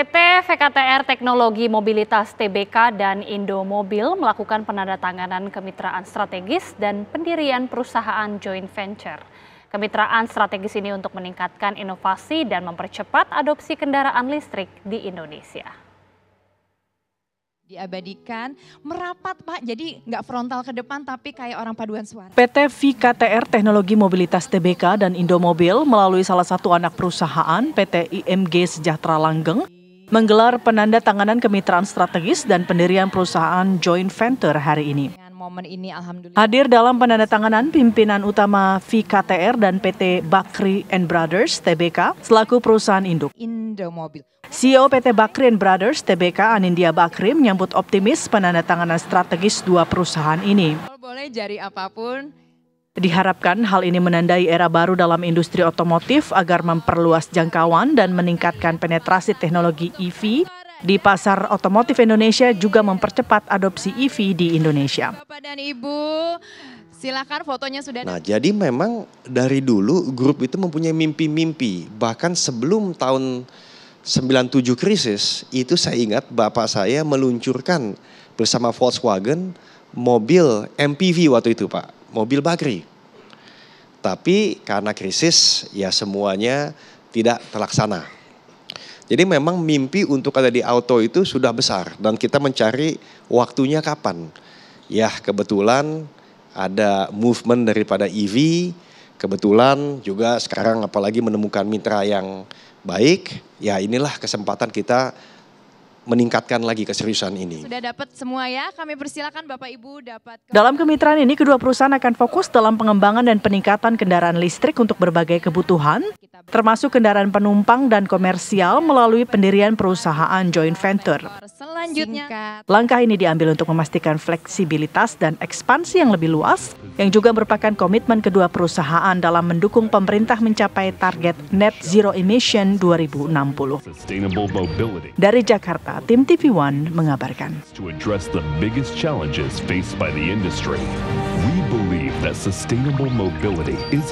PT VKTR Teknologi Mobilitas TBK dan Indomobil melakukan penandatanganan kemitraan strategis dan pendirian perusahaan joint venture. Kemitraan strategis ini untuk meningkatkan inovasi dan mempercepat adopsi kendaraan listrik di Indonesia diabadikan merapat Pak jadi nggak frontal ke depan tapi kayak orang paduan suara PT VKTR Teknologi Mobilitas TBK dan Indomobil melalui salah satu anak perusahaan PT IMG Sejahtera Langgeng menggelar penanda tanganan kemitraan strategis dan pendirian perusahaan joint venture hari ini. Momen ini Hadir dalam penanda tanganan pimpinan utama VKTR dan PT Bakri and Brothers TBK selaku perusahaan induk. Indomobil. CEO PT Bakri and Brothers TBK Anindya Bakri menyambut optimis penanda tanganan strategis dua perusahaan ini. Boleh jari apapun, Diharapkan hal ini menandai era baru dalam industri otomotif agar memperluas jangkauan dan meningkatkan penetrasi teknologi EV di pasar otomotif Indonesia juga mempercepat adopsi EV di Indonesia. Bapak dan Ibu, silakan fotonya sudah. Nah, jadi memang dari dulu grup itu mempunyai mimpi-mimpi. Bahkan sebelum tahun 97 krisis, itu saya ingat bapak saya meluncurkan bersama Volkswagen mobil MPV waktu itu, Pak mobil Bagri. Tapi karena krisis ya semuanya tidak terlaksana. Jadi memang mimpi untuk ada di auto itu sudah besar dan kita mencari waktunya kapan. Ya kebetulan ada movement daripada EV, kebetulan juga sekarang apalagi menemukan mitra yang baik, ya inilah kesempatan kita meningkatkan lagi keseriusan ini. Sudah dapat semua ya, kami persilakan Bapak Ibu dapat. Dalam kemitraan ini kedua perusahaan akan fokus dalam pengembangan dan peningkatan kendaraan listrik untuk berbagai kebutuhan termasuk kendaraan penumpang dan komersial melalui pendirian perusahaan joint venture. Selanjutnya, langkah ini diambil untuk memastikan fleksibilitas dan ekspansi yang lebih luas, yang juga merupakan komitmen kedua perusahaan dalam mendukung pemerintah mencapai target net zero emission 2060. Dari Jakarta, tim TV One mengabarkan. that sustainable mobility is